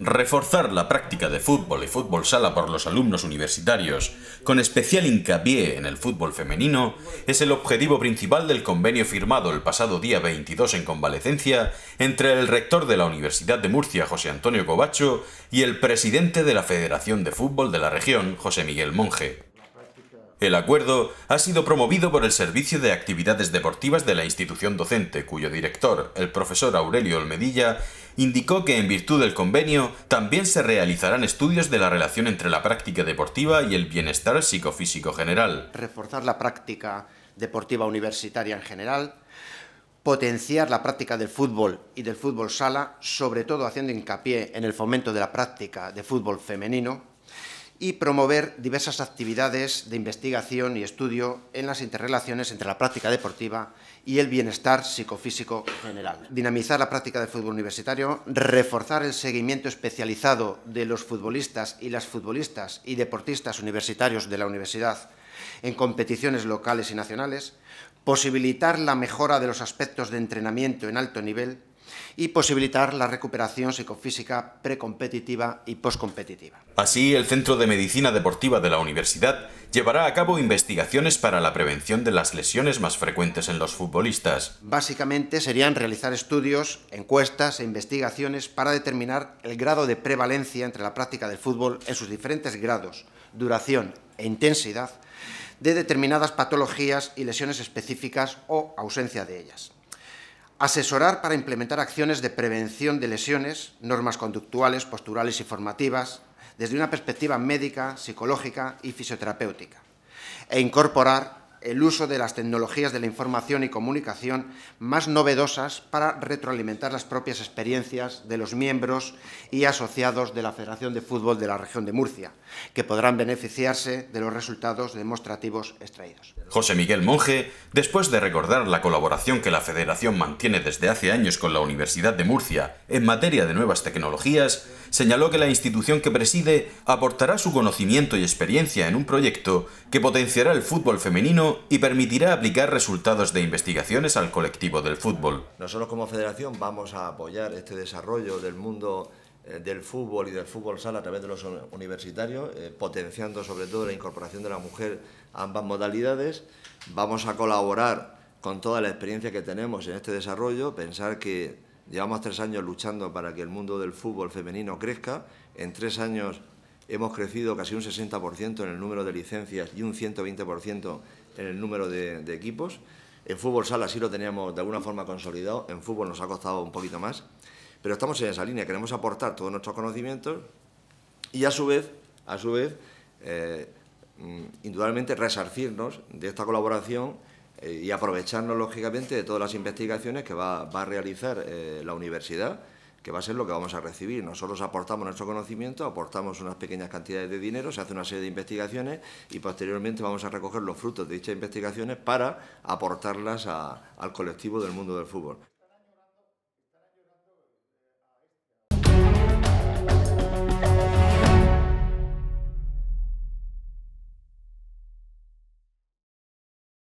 Reforzar la práctica de fútbol y fútbol sala por los alumnos universitarios, con especial hincapié en el fútbol femenino, es el objetivo principal del convenio firmado el pasado día 22 en convalecencia entre el rector de la Universidad de Murcia, José Antonio Covacho, y el presidente de la Federación de Fútbol de la región, José Miguel Monge. El acuerdo ha sido promovido por el Servicio de Actividades Deportivas de la institución docente, cuyo director, el profesor Aurelio Olmedilla, indicó que en virtud del convenio también se realizarán estudios de la relación entre la práctica deportiva y el bienestar psicofísico general. Reforzar la práctica deportiva universitaria en general, potenciar la práctica del fútbol y del fútbol sala, sobre todo haciendo hincapié en el fomento de la práctica de fútbol femenino, y promover diversas actividades de investigación y estudio en las interrelaciones entre la práctica deportiva y el bienestar psicofísico general. Dinamizar la práctica de fútbol universitario, reforzar el seguimiento especializado de los futbolistas y las futbolistas y deportistas universitarios de la universidad en competiciones locales y nacionales, posibilitar la mejora de los aspectos de entrenamiento en alto nivel y posibilitar la recuperación psicofísica precompetitiva y postcompetitiva. Así, el Centro de Medicina Deportiva de la Universidad llevará a cabo investigaciones para la prevención de las lesiones más frecuentes en los futbolistas. Básicamente serían realizar estudios, encuestas e investigaciones para determinar el grado de prevalencia entre la práctica del fútbol en sus diferentes grados, duración e intensidad de determinadas patologías y lesiones específicas o ausencia de ellas asesorar para implementar acciones de prevención de lesiones, normas conductuales, posturales y formativas, desde una perspectiva médica, psicológica y fisioterapéutica, e incorporar el uso de las tecnologías de la información y comunicación más novedosas para retroalimentar las propias experiencias de los miembros y asociados de la Federación de Fútbol de la región de Murcia, que podrán beneficiarse de los resultados demostrativos extraídos. José Miguel Monge Después de recordar la colaboración que la Federación mantiene desde hace años con la Universidad de Murcia en materia de nuevas tecnologías, señaló que la institución que preside aportará su conocimiento y experiencia en un proyecto que potenciará el fútbol femenino y permitirá aplicar resultados de investigaciones al colectivo del fútbol. Nosotros como federación vamos a apoyar este desarrollo del mundo eh, del fútbol y del fútbol sala a través de los universitarios, eh, potenciando sobre todo la incorporación de la mujer a ambas modalidades. Vamos a colaborar con toda la experiencia que tenemos en este desarrollo, pensar que llevamos tres años luchando para que el mundo del fútbol femenino crezca, en tres años hemos crecido casi un 60% en el número de licencias y un 120% en el número de, de equipos. En fútbol sala sí lo teníamos de alguna forma consolidado, en fútbol nos ha costado un poquito más. Pero estamos en esa línea, queremos aportar todos nuestros conocimientos y a su vez, a su vez, eh, mm, indudablemente resarcirnos de esta colaboración eh, y aprovecharnos lógicamente de todas las investigaciones que va, a realizar eh, la universidad, que va a ser lo que vamos a recibir. Nosotros aportamos nuestro conocimiento, aportamos unas pequeñas cantidades de dinero, se hace una serie de investigaciones y posteriormente vamos a recoger los frutos de dichas investigaciones para aportarlas al colectivo del mundo del fútbol.